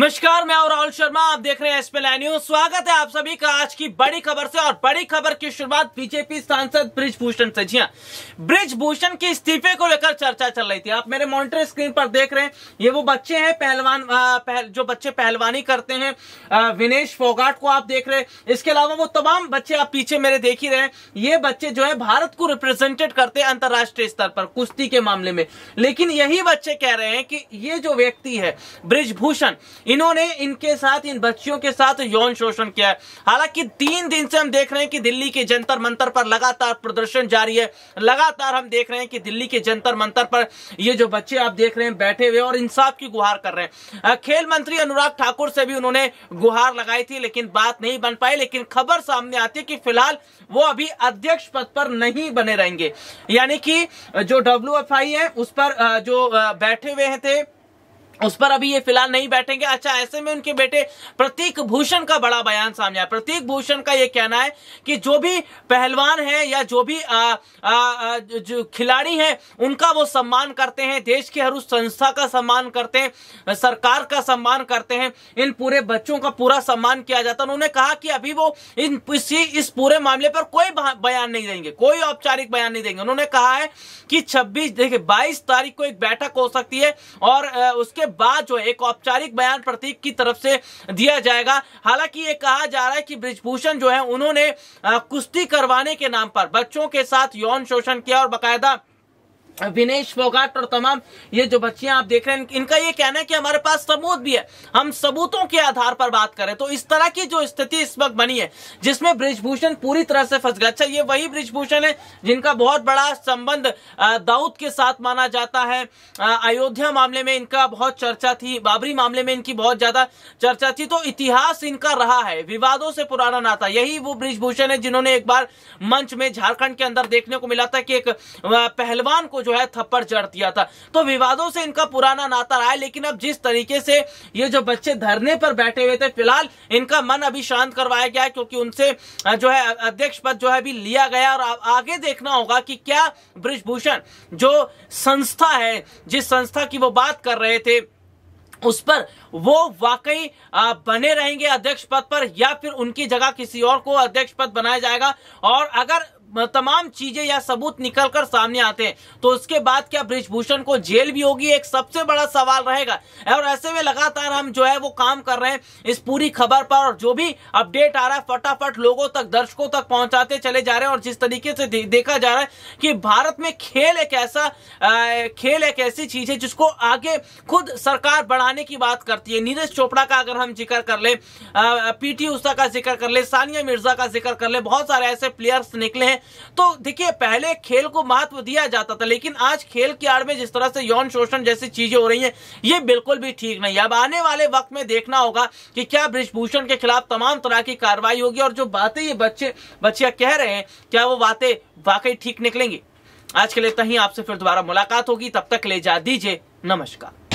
नमस्कार मैं और राहुल शर्मा आप देख रहे हैं एसपी न्यूज स्वागत है आप सभी का आज की बड़ी खबर से और बड़ी खबर की शुरुआत बीजेपी सांसद ब्रिज भूषण से जी ब्रिज भूषण के इस्तीफे को लेकर चर्चा चल रही थी आप मेरे मॉनिटर स्क्रीन पर देख रहे हैं ये वो बच्चे हैं पहलवान पहल, जो बच्चे पहलवानी करते हैं विनेश फोगाट को आप देख रहे हैं इसके अलावा वो तमाम बच्चे आप पीछे मेरे देख ही रहे हैं ये बच्चे जो है भारत को रिप्रेजेंटेड करते हैं अंतर्राष्ट्रीय स्तर पर कुश्ती के मामले में लेकिन यही बच्चे कह रहे हैं कि ये जो व्यक्ति है ब्रिज भूषण इन्होंने इनके साथ इन बच्चियों के साथ यौन शोषण किया है हालांकि तीन दिन से हम देख रहे हैं कि दिल्ली के जंतर मंतर पर लगातार प्रदर्शन जारी है लगातार हम देख रहे हैं कि दिल्ली के जंतर मंतर पर ये जो बच्चे आप देख रहे हैं बैठे हुए और इंसाफ की गुहार कर रहे हैं खेल मंत्री अनुराग ठाकुर से भी उन्होंने गुहार लगाई थी लेकिन बात नहीं बन पाई लेकिन खबर सामने आती है कि फिलहाल वो अभी अध्यक्ष पद पर नहीं बने रहेंगे यानी कि जो डब्ल्यू है उस पर जो बैठे हुए थे उस पर अभी ये फिलहाल नहीं बैठेंगे अच्छा ऐसे में उनके बेटे प्रतीक भूषण का बड़ा बयान सामने आया प्रतीक भूषण का ये कहना है कि जो भी पहलवान है या जो भी आ, आ, आ, जो खिलाड़ी है उनका वो सम्मान करते हैं देश की हर उस संस्था का सम्मान करते हैं सरकार का सम्मान करते हैं इन पूरे बच्चों का पूरा सम्मान किया जाता है उन्होंने कहा कि अभी वो इन इसी इस पूरे मामले पर कोई बयान नहीं देंगे कोई औपचारिक बयान नहीं देंगे उन्होंने कहा है कि छब्बीस देखिए बाईस तारीख को एक बैठक हो सकती है और उसके बाद जो एक औपचारिक बयान प्रतीक की तरफ से दिया जाएगा हालांकि ये कहा जा रहा है कि ब्रिजभूषण जो है उन्होंने कुश्ती करवाने के नाम पर बच्चों के साथ यौन शोषण किया और बाकायदा विनेश फोगाट और तमाम ये जो बच्चियां आप देख रहे हैं इनका ये कहना है कि हमारे पास सबूत भी है हम सबूतों के आधार पर बात करें तो इस तरह की जो स्थिति इस वक्त बनी है जिसमें ब्रिजभूषण पूरी तरह से फंस गया अच्छा ये वही ब्रिजभूषण है जिनका बहुत बड़ा संबंध दाऊद के साथ माना जाता है अयोध्या मामले में इनका बहुत चर्चा थी बाबरी मामले में इनकी बहुत ज्यादा चर्चा थी तो इतिहास इनका रहा है विवादों से पुराना नाता यही वो ब्रिजभूषण है जिन्होंने एक बार मंच में झारखंड के अंदर देखने को मिला था कि एक पहलवान को जो है थप्पड़ चढ़ दिया था तो विवादों से इनका पुराना नाता रहा है लेकिन अब जिस तरीके से ये जो बच्चे धरने पर बैठे हुए थे फिलहाल इनका मन अभी शांत करवाया गया है क्योंकि उनसे जो है अध्यक्ष पद जो है अभी लिया गया और आगे देखना होगा कि क्या ब्रिजभूषण जो संस्था है जिस संस्था की वो बात कर रहे थे उस पर वो वाकई बने रहेंगे अध्यक्ष पद पर या फिर उनकी जगह किसी और को अध्यक्ष पद बनाया जाएगा और अगर तमाम चीजें या सबूत निकल कर सामने आते हैं तो उसके बाद क्या ब्रिजभूषण को जेल भी होगी एक सबसे बड़ा सवाल रहेगा और ऐसे में लगातार हम जो है वो काम कर रहे हैं इस पूरी खबर पर और जो भी अपडेट आ रहा है फटाफट लोगों तक दर्शकों तक पहुंचाते चले जा रहे हैं और जिस तरीके से दे, देखा जा रहा है कि भारत में खेल एक ऐसा खेल एक ऐसी चीज है जिसको आगे खुद सरकार बढ़ाने की बात करती है नीरज चोपड़ा का अगर हम जिक्र कर ले पीटी उषा का जिक्र कर ले सानिया मिर्जा का जिक्र कर ले बहुत सारे ऐसे प्लेयर्स निकले हैं तो देखिए पहले खेल को महत्व दिया जाता था लेकिन आज खेल की आड़ में जिस तरह से यौन शोषण जैसी चीजें हो रही हैं ये बिल्कुल भी ठीक नहीं अब आने वाले वक्त में देखना होगा कि क्या ब्रिजभूषण के खिलाफ तमाम तरह की कार्रवाई होगी और जो बातें ये बच्चे बच्चिया कह रहे हैं क्या वो बातें वाकई ठीक निकलेंगी आज के लिए तहीं आपसे फिर दोबारा मुलाकात होगी तब तक ले जा दीजिए नमस्कार